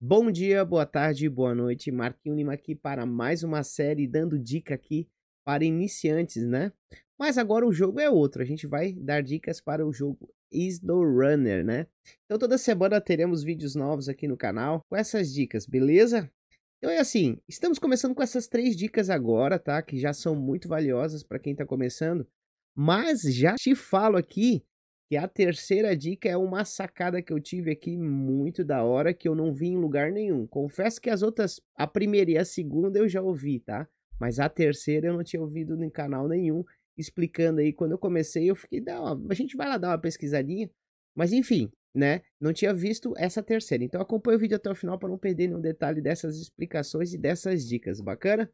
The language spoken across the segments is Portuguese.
Bom dia, boa tarde, boa noite. Marquinho Lima aqui para mais uma série dando dica aqui para iniciantes, né? Mas agora o jogo é outro. A gente vai dar dicas para o jogo Runner, né? Então toda semana teremos vídeos novos aqui no canal com essas dicas, beleza? Então é assim, estamos começando com essas três dicas agora, tá? Que já são muito valiosas para quem está começando. Mas já te falo aqui e a terceira dica é uma sacada que eu tive aqui muito da hora que eu não vi em lugar nenhum. Confesso que as outras, a primeira e a segunda eu já ouvi, tá? Mas a terceira eu não tinha ouvido em canal nenhum explicando aí. Quando eu comecei, eu fiquei, dá uma, a gente vai lá dar uma pesquisadinha. Mas enfim, né? Não tinha visto essa terceira. Então acompanhe o vídeo até o final para não perder nenhum detalhe dessas explicações e dessas dicas. Bacana?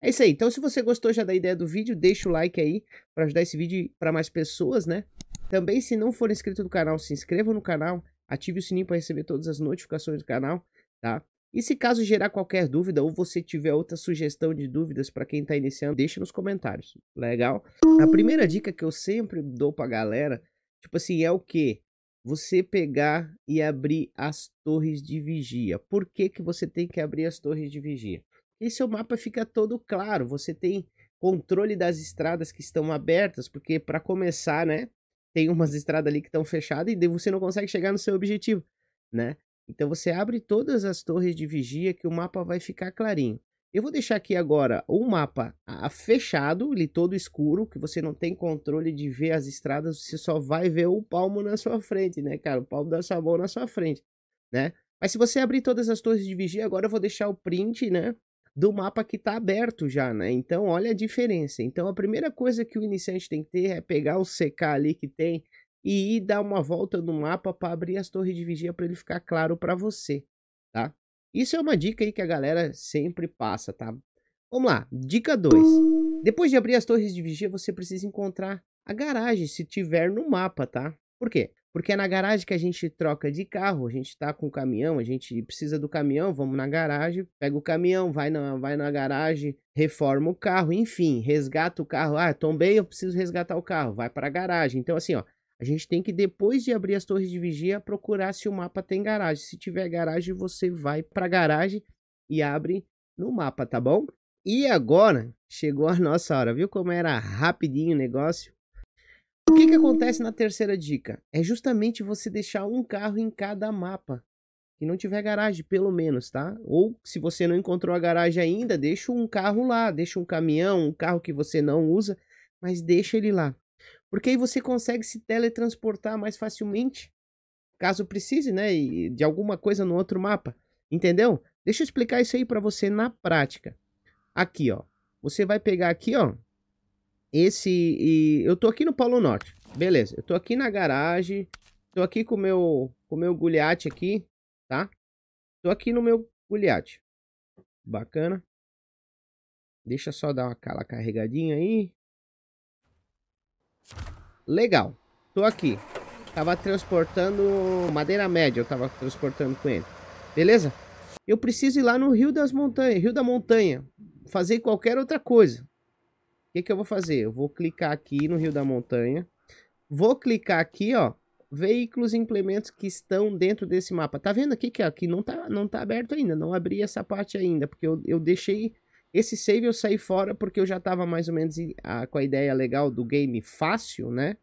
É isso aí. Então, se você gostou já da ideia do vídeo, deixa o like aí para ajudar esse vídeo para mais pessoas, né? Também, se não for inscrito no canal, se inscreva no canal, ative o sininho para receber todas as notificações do canal, tá? E se caso gerar qualquer dúvida ou você tiver outra sugestão de dúvidas para quem está iniciando, deixe nos comentários. Legal? A primeira dica que eu sempre dou para galera, tipo assim, é o que? Você pegar e abrir as torres de vigia. Por que, que você tem que abrir as torres de vigia? E seu mapa fica todo claro, você tem controle das estradas que estão abertas, porque para começar, né? tem umas estradas ali que estão fechadas e você não consegue chegar no seu objetivo, né? Então você abre todas as torres de vigia que o mapa vai ficar clarinho. Eu vou deixar aqui agora o mapa fechado, ele todo escuro, que você não tem controle de ver as estradas, você só vai ver o palmo na sua frente, né, cara? O palmo da sua mão na sua frente, né? Mas se você abrir todas as torres de vigia, agora eu vou deixar o print, né? do mapa que está aberto já, né? Então, olha a diferença. Então, a primeira coisa que o iniciante tem que ter é pegar o CK ali que tem e ir dar uma volta no mapa para abrir as torres de vigia para ele ficar claro para você, tá? Isso é uma dica aí que a galera sempre passa, tá? Vamos lá, dica 2. Depois de abrir as torres de vigia, você precisa encontrar a garagem, se tiver no mapa, tá? Por quê? Porque é na garagem que a gente troca de carro, a gente tá com o caminhão, a gente precisa do caminhão, vamos na garagem, pega o caminhão, vai na, vai na garagem, reforma o carro, enfim, resgata o carro. Ah, tombei, eu preciso resgatar o carro, vai para a garagem. Então, assim, ó, a gente tem que, depois de abrir as torres de vigia, procurar se o mapa tem garagem. Se tiver garagem, você vai para a garagem e abre no mapa, tá bom? E agora chegou a nossa hora, viu como era rapidinho o negócio? O que, que acontece na terceira dica? É justamente você deixar um carro em cada mapa. Que não tiver garagem, pelo menos, tá? Ou se você não encontrou a garagem ainda, deixa um carro lá, deixa um caminhão, um carro que você não usa, mas deixa ele lá. Porque aí você consegue se teletransportar mais facilmente, caso precise, né? De alguma coisa no outro mapa. Entendeu? Deixa eu explicar isso aí para você na prática. Aqui, ó. Você vai pegar aqui, ó. Esse. E eu tô aqui no Polo Norte. Beleza, eu tô aqui na garagem. Tô aqui com o meu, com meu guliate aqui, tá? Tô aqui no meu guliate, Bacana. Deixa só dar aquela carregadinha aí. Legal. Tô aqui. Tava transportando madeira média, eu tava transportando com ele. Beleza? Eu preciso ir lá no Rio das Montanhas, Rio da Montanha, fazer qualquer outra coisa que, que eu vou fazer? Eu vou clicar aqui no Rio da Montanha. Vou clicar aqui, ó. Veículos e implementos que estão dentro desse mapa. Tá vendo aqui que aqui não tá, não tá aberto ainda. Não abri essa parte ainda. Porque eu, eu deixei... Esse save eu saí fora porque eu já tava mais ou menos a, com a ideia legal do game fácil, né?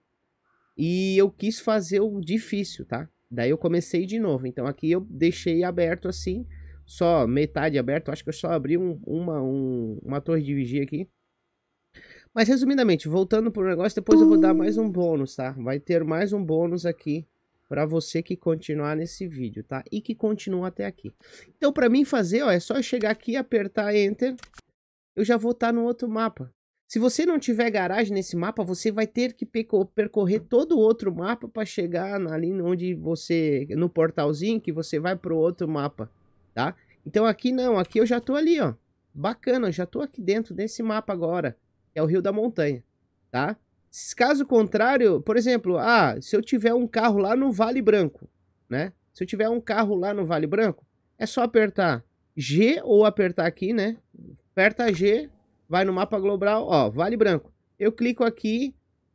E eu quis fazer o difícil, tá? Daí eu comecei de novo. Então aqui eu deixei aberto assim. Só metade aberto. Acho que eu só abri um, uma, um, uma torre de vigia aqui. Mas resumidamente, voltando pro negócio, depois eu vou dar mais um bônus, tá? Vai ter mais um bônus aqui para você que continuar nesse vídeo, tá? E que continua até aqui. Então, para mim fazer, ó, é só chegar aqui, e apertar Enter, eu já vou estar tá no outro mapa. Se você não tiver garagem nesse mapa, você vai ter que percorrer todo o outro mapa para chegar ali onde você, no portalzinho que você vai pro outro mapa, tá? Então aqui não, aqui eu já tô ali, ó. Bacana, já tô aqui dentro desse mapa agora é o Rio da Montanha, tá? Caso contrário, por exemplo, ah, se eu tiver um carro lá no Vale Branco, né? Se eu tiver um carro lá no Vale Branco, é só apertar G ou apertar aqui, né? Aperta G, vai no mapa global, ó, Vale Branco. Eu clico aqui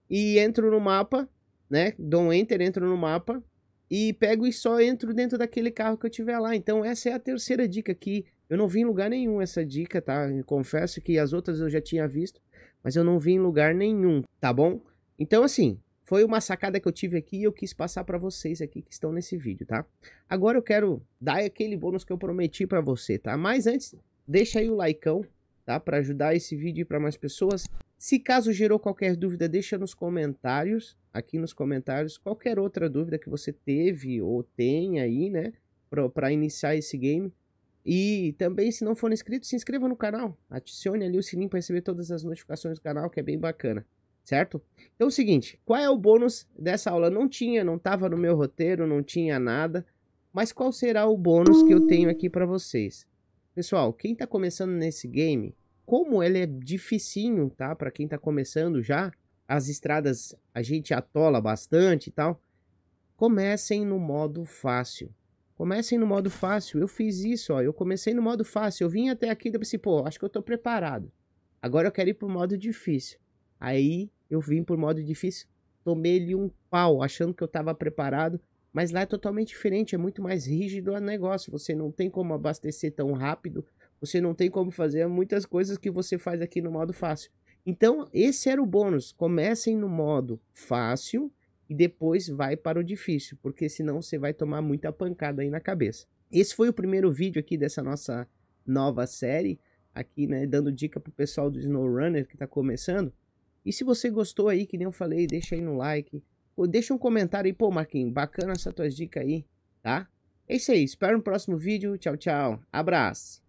e entro no mapa, né? Dou um enter, entro no mapa e pego e só entro dentro daquele carro que eu tiver lá. Então essa é a terceira dica que eu não vi em lugar nenhum essa dica, tá? Eu confesso que as outras eu já tinha visto, mas eu não vi em lugar nenhum, tá bom? Então, assim, foi uma sacada que eu tive aqui e eu quis passar para vocês aqui que estão nesse vídeo, tá? Agora eu quero dar aquele bônus que eu prometi para você, tá? Mas antes, deixa aí o likeão, tá? Para ajudar esse vídeo para mais pessoas. Se caso gerou qualquer dúvida, deixa nos comentários, aqui nos comentários, qualquer outra dúvida que você teve ou tenha aí, né? Para iniciar esse game. E também, se não for inscrito, se inscreva no canal. Adicione ali o sininho para receber todas as notificações do canal, que é bem bacana. Certo? Então é o seguinte, qual é o bônus dessa aula? Não tinha, não estava no meu roteiro, não tinha nada. Mas qual será o bônus que eu tenho aqui para vocês? Pessoal, quem está começando nesse game, como ele é dificinho, tá? Para quem está começando já, as estradas a gente atola bastante e tal. Comecem no modo fácil. Comecem no modo fácil. Eu fiz isso, ó. Eu comecei no modo fácil. Eu vim até aqui e pensei, pô, acho que eu tô preparado. Agora eu quero ir pro modo difícil. Aí eu vim pro modo difícil, tomei-lhe um pau, achando que eu tava preparado. Mas lá é totalmente diferente, é muito mais rígido o negócio. Você não tem como abastecer tão rápido. Você não tem como fazer muitas coisas que você faz aqui no modo fácil. Então, esse era o bônus. Comecem no modo fácil e depois vai para o difícil, porque senão você vai tomar muita pancada aí na cabeça. Esse foi o primeiro vídeo aqui dessa nossa nova série, aqui, né, dando dica pro pessoal do SnowRunner que está começando. E se você gostou aí, que nem eu falei, deixa aí no like, ou deixa um comentário aí, pô, Marquinhos, bacana essa tua dica aí, tá? É isso aí, espero no próximo vídeo, tchau, tchau, abraço!